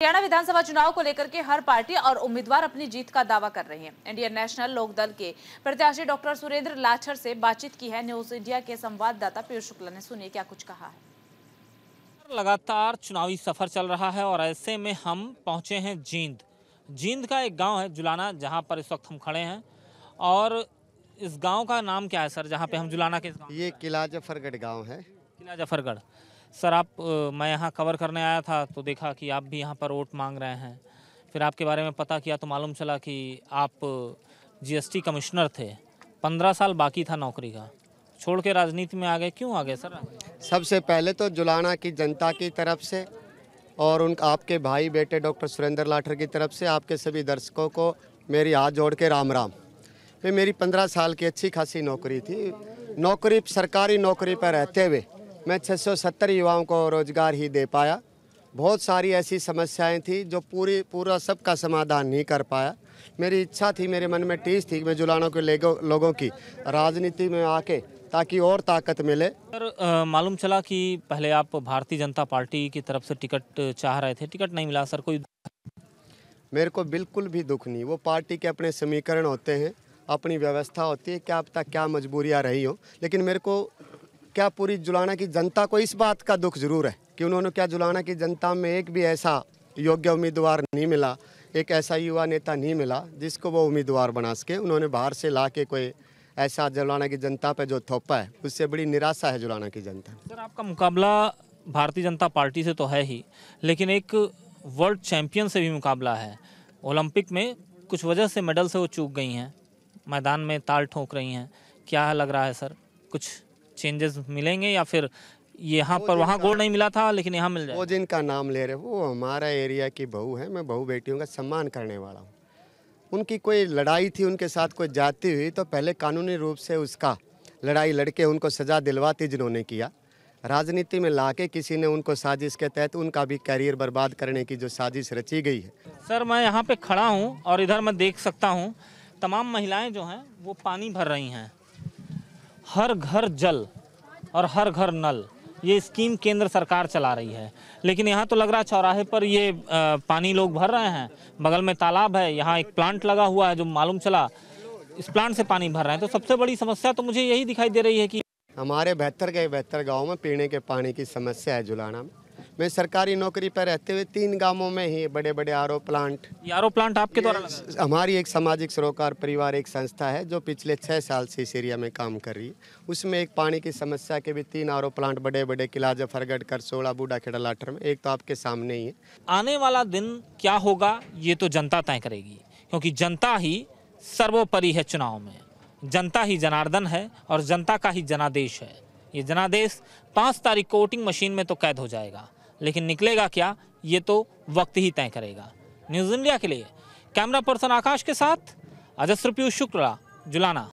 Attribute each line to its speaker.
Speaker 1: हरियाणा विधानसभा चुनाव को लेकर के हर पार्टी और उम्मीदवार अपनी जीत का दावा कर रहे हैं इंडियन नेशनल लोक दल के प्रत्याशी डॉक्टर सुरेंद्र लाछर से बातचीत की है न्यूज इंडिया के संवाददाता पीयूष शुक्ला ने सुनिए क्या कुछ कहा है लगातार चुनावी सफर चल रहा है और ऐसे में हम पहुंचे हैं जींद जींद का एक गाँव है जुलाना जहाँ पर इस वक्त हम खड़े हैं और इस गाँव का नाम क्या है सर जहाँ पे हम जुलाना के ये किला जफरगढ़ गाँव है किला जफरगढ़ सर आप मैं यहाँ कवर करने आया था तो देखा कि आप भी यहाँ पर वोट मांग रहे हैं फिर आपके बारे में पता किया तो मालूम चला कि आप जीएसटी कमिश्नर थे पंद्रह साल बाकी था नौकरी का छोड़ के राजनीति में आ गए क्यों आ गए सर
Speaker 2: सबसे पहले तो जुलाना की जनता की तरफ से और उन आपके भाई बेटे डॉक्टर सुरेंद्र लाठर की तरफ से आपके सभी दर्शकों को मेरी हाथ जोड़ के राम राम फिर मेरी पंद्रह साल की अच्छी खासी नौकरी थी नौकरी सरकारी नौकरी पर रहते हुए मैं 670 युवाओं को रोज़गार ही दे पाया बहुत सारी ऐसी समस्याएं थी जो पूरी पूरा सबका समाधान नहीं कर पाया मेरी इच्छा थी मेरे मन में टीज थी मैं जुलानों के लोगों की राजनीति में आके ताकि और ताकत मिले सर
Speaker 1: मालूम चला कि पहले आप भारतीय जनता पार्टी की तरफ से टिकट चाह रहे थे टिकट नहीं मिला
Speaker 2: सर कोई मेरे को बिल्कुल भी दुख नहीं वो पार्टी के अपने समीकरण होते हैं अपनी व्यवस्था होती है क्या अब तक क्या मजबूरियाँ रही हो लेकिन मेरे को क्या पूरी जुलाना की जनता को इस बात का दुख जरूर है कि उन्होंने क्या जुलाना की जनता में एक भी ऐसा योग्य उम्मीदवार नहीं मिला एक ऐसा युवा नेता नहीं मिला जिसको वो उम्मीदवार बना सके उन्होंने बाहर से ला के कोई ऐसा जुलाना की जनता पर जो थोपा है उससे बड़ी निराशा है जुलाना की जनता सर
Speaker 1: आपका मुकाबला भारतीय जनता पार्टी से तो है ही लेकिन एक वर्ल्ड चैम्पियन से भी मुकाबला है ओलंपिक में कुछ वजह से मेडल से वो चूक गई हैं मैदान में ताल ठोंक रही हैं क्या लग रहा है सर कुछ चेंजेस मिलेंगे या फिर
Speaker 2: यहाँ पर वहाँ गोल नहीं मिला था लेकिन यहाँ मिल जाए वो जिनका नाम ले रहे हो वो हमारा एरिया की बहू है मैं बहू बेटियों का सम्मान करने वाला हूँ उनकी कोई लड़ाई थी उनके साथ कोई जाती हुई तो पहले कानूनी रूप से उसका लड़ाई लड़के उनको सज़ा दिलवाती जिन्होंने किया राजनीति में लाके किसी ने उनको साजिश के तहत उनका भी करियर बर्बाद करने की जो साजिश रची गई है
Speaker 1: सर मैं यहाँ पे खड़ा हूँ और इधर मैं देख सकता हूँ तमाम महिलाएं जो हैं वो पानी भर रही हैं हर घर जल और हर घर नल ये स्कीम केंद्र सरकार चला रही है लेकिन यहाँ तो लग रहा है चौराहे पर ये पानी लोग भर रहे हैं बगल में तालाब है यहाँ एक प्लांट लगा हुआ है जो मालूम चला
Speaker 2: इस प्लांट से पानी भर रहे हैं तो सबसे बड़ी समस्या तो मुझे यही दिखाई दे रही है कि हमारे बेहतर के बेहतर गाँव में पीने के पानी की समस्या है जुलाना में मैं सरकारी नौकरी पर रहते हुए तीन गांवों में ही बड़े बड़े आर प्लांट आर प्लांट आपके द्वारा हमारी एक सामाजिक सरोकार परिवार एक संस्था है जो पिछले छः साल से इस एरिया में काम कर रही है उसमें एक पानी की समस्या के भी तीन आर प्लांट बड़े बड़े किला जफरगढ़ करसोड़ा बूढ़ा खेड़ा लाठर में एक तो आपके सामने ही है आने वाला
Speaker 1: दिन क्या होगा ये तो जनता तय करेगी क्योंकि जनता ही सर्वोपरि है चुनाव में जनता ही जनार्दन है और जनता का ही जनादेश है ये जनादेश पाँच तारीख को वोटिंग मशीन में तो कैद हो जाएगा लेकिन निकलेगा क्या ये तो वक्त ही तय करेगा न्यूज़ इंडिया के लिए कैमरा पर्सन आकाश के साथ अजस्त्र पीयूष शुक्ला जुलाना